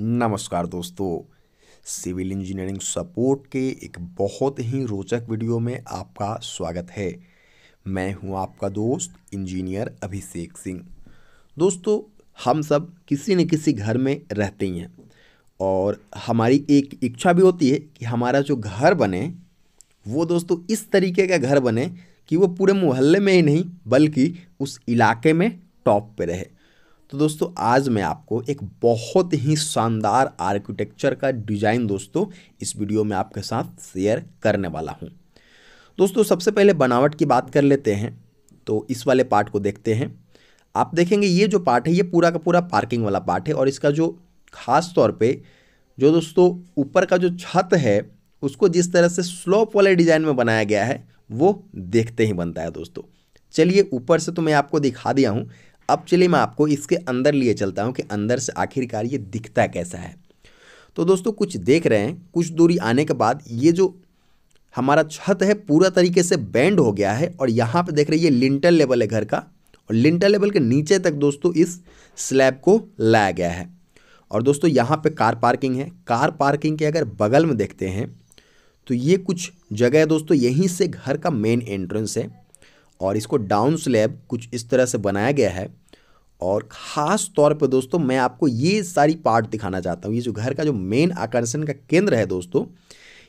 नमस्कार दोस्तों civil engineering support के एक बहुत ही रोचक वीडियो में आपका स्वागत है मैं हूं आपका दोस्त इंजीनियर अभिषेक सिंह दोस्तों हम सब किसी न किसी घर में रहते ही हैं और हमारी एक इच्छा भी होती है कि हमारा जो घर बने वो दोस्तों इस तरीके का घर बने कि वो पूरे मोहल्ले में ही नहीं बल्कि उस इलाके में टॉप पे रहे तो दोस्तों आज मैं आपको एक बहुत ही शानदार आर्किटेक्चर का डिज़ाइन दोस्तों इस वीडियो में आपके साथ शेयर करने वाला हूँ दोस्तों सबसे पहले बनावट की बात कर लेते हैं तो इस वाले पार्ट को देखते हैं आप देखेंगे ये जो पार्ट है ये पूरा का पूरा पार्किंग वाला पार्ट है और इसका जो खास तौर पे जो दोस्तों ऊपर का जो छत है उसको जिस तरह से स्लोप वाले डिज़ाइन में बनाया गया है वो देखते ही बनता है दोस्तों चलिए ऊपर से तो मैं आपको दिखा दिया हूँ अब चलिए मैं आपको इसके अंदर लिए चलता हूँ कि अंदर से आखिरकार ये दिखता कैसा है तो दोस्तों कुछ देख रहे हैं कुछ दूरी आने के बाद ये जो हमारा छत है पूरा तरीके से बैंड हो गया है और यहाँ पर देख रहे ये लिंटल लेवल है घर का और लिंटल लेवल के नीचे तक दोस्तों इस स्लैब को लाया गया है और दोस्तों यहाँ पे कार पार्किंग है कार पार्किंग के अगर बगल में देखते हैं तो ये कुछ जगह है दोस्तों यहीं से घर का मेन एंट्रेंस है और इसको डाउन स्लैब कुछ इस तरह से बनाया गया है और ख़ास तौर पे दोस्तों मैं आपको ये सारी पार्ट दिखाना चाहता हूँ ये जो घर का जो मेन आकर्षण का केंद्र है दोस्तों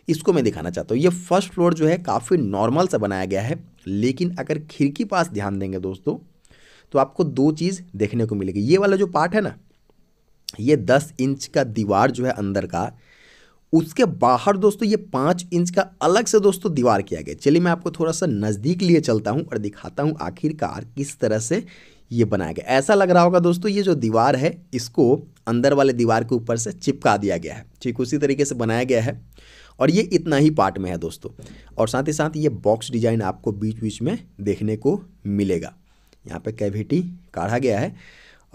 इसको मैं दिखाना चाहता हूँ ये फर्स्ट फ्लोर जो है काफ़ी नॉर्मल सा बनाया गया है लेकिन अगर खिड़की पास ध्यान देंगे दोस्तों तो आपको दो चीज़ देखने को मिलेगी ये वाला जो पार्ट है ना ये दस इंच का दीवार जो है अंदर का उसके बाहर दोस्तों ये पाँच इंच का अलग से दोस्तों दीवार किया गया चलिए मैं आपको थोड़ा सा नज़दीक लिए चलता हूँ और दिखाता हूँ आखिरकार किस तरह से ये बनाया गया ऐसा लग रहा होगा दोस्तों ये जो दीवार है इसको अंदर वाले दीवार के ऊपर से चिपका दिया गया है ठीक उसी तरीके से बनाया गया है और ये इतना ही पार्ट में है दोस्तों और साथ ही साथ ये बॉक्स डिजाइन आपको बीच बीच में देखने को मिलेगा यहाँ पे कैविटी काढ़ा गया है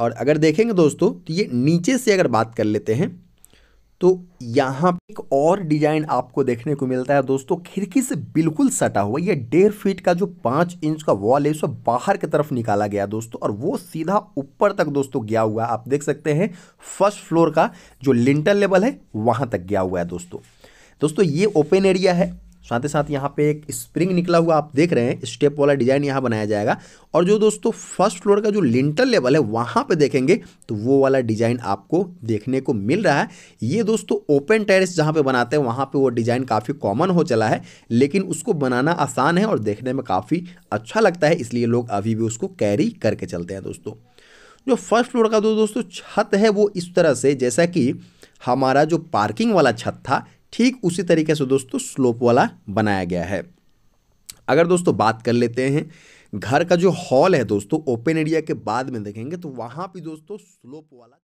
और अगर देखेंगे दोस्तों तो ये नीचे से अगर बात कर लेते हैं तो यहाँ पे एक और डिजाइन आपको देखने को मिलता है दोस्तों खिड़की से बिल्कुल सटा हुआ ये डेढ़ फीट का जो पाँच इंच का वॉल है उसको बाहर की तरफ निकाला गया दोस्तों और वो सीधा ऊपर तक दोस्तों गया हुआ है आप देख सकते हैं फर्स्ट फ्लोर का जो लिंटर लेवल है वहाँ तक गया हुआ है दोस्तों दोस्तों ये ओपन एरिया है साथ ही साथ यहाँ पे एक स्प्रिंग निकला हुआ आप देख रहे हैं स्टेप वाला डिजाइन यहाँ बनाया जाएगा और जो दोस्तों फर्स्ट फ्लोर का जो लिंटल लेवल है वहाँ पे देखेंगे तो वो वाला डिजाइन आपको देखने को मिल रहा है ये दोस्तों ओपन टेरेस जहाँ पे बनाते हैं वहाँ पे वो डिजाइन काफ़ी कॉमन हो चला है लेकिन उसको बनाना आसान है और देखने में काफ़ी अच्छा लगता है इसलिए लोग अभी भी उसको कैरी करके चलते हैं दोस्तों जो फर्स्ट फ्लोर का जो दोस्तों छत है वो इस तरह से जैसा कि हमारा जो पार्किंग वाला छत था ठीक उसी तरीके से दोस्तों स्लोप वाला बनाया गया है अगर दोस्तों बात कर लेते हैं घर का जो हॉल है दोस्तों ओपन एरिया के बाद में देखेंगे तो वहां भी दोस्तों स्लोप वाला